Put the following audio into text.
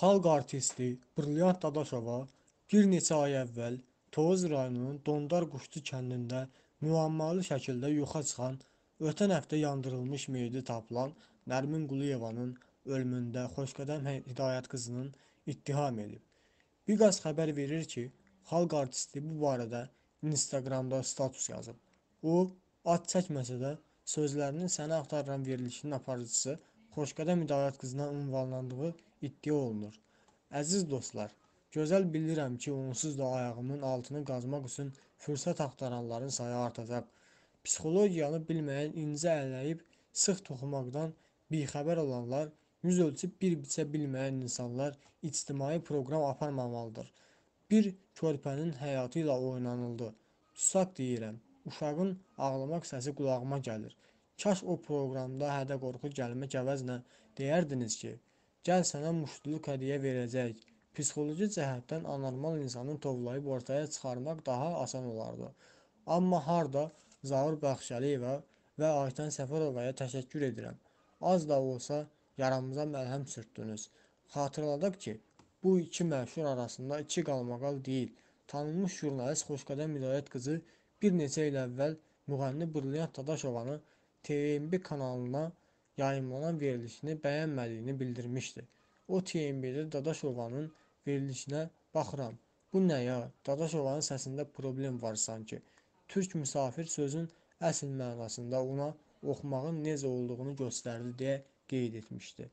Xalq artisti Brilliant Dadaşova bir neçə ay əvvəl Tovuz rayonunun Dondar Quşçu kəndində müəmmalı şəkildə yoxa çıxan, ötən həftə yandırılmış meyidi tapılan Nərmin Quliyevanın ölümündə Xoşqədəm hə-, Hidayət qızının ittiham edib. Biqaz xəbər verir ki, xalq artisti bu barədə Instagramda status yazıb. O, ad çəkməsə də sözlərinin səni axtarıram verilişinin aparıcısı Xoşqədəm İdarət qızına ünvanlandığı iddia olunur. Əziz dostlar, gözəl bilirəm ki, onsuz da ayağımın altını qazmaq üçün fürsət axtaranların sayı artacaq. Psixologiyanı bilməyən incə ələyib sıx toxumaqdan bixəbər olanlar, yüz ölçüb bir biçə bilməyən insanlar ictimai proqram aparmamalıdır. Bir körpənin həyatı ilə oynanıldı. Susaq deyirəm. Uşağın ağlamaq səsi qulağıma gəlir. Kaş o proqramda hədə-qorxu gəlmək əvəzinə deyərdiniz ki, gəl sənə muştuluq hədiyyə verəcəyik, psixoloji cəhətdən anormal insanı tovlayıb ortaya çıxarmaq daha asan olardı, amma harda Zaur Bəxşəliyevə və Aytən Səfərovaya təşəkkür edirəm, az da olsa yaramıza məlhəm sürtdünüz. Xatırladaq ki, bu iki məşhur arasında iki qalmaqal deyil, tanınmış jurnalist Xoşqədəm İdayət qızı bir neçə il əvvəl müğənni Brilliant Dadaşovanı TMB kanalına yayımlanan verilişini bəyənmədiyini bildirmişdi. O TMB-də Dadaşovanın verilişinə baxıram. Bu nə ya? Dadaşovanın səsində problem var sanki. Türk müsafir sözün əsl mənasında ona oxumağın necə olduğunu göstərdi deyə qeyd etmişdi.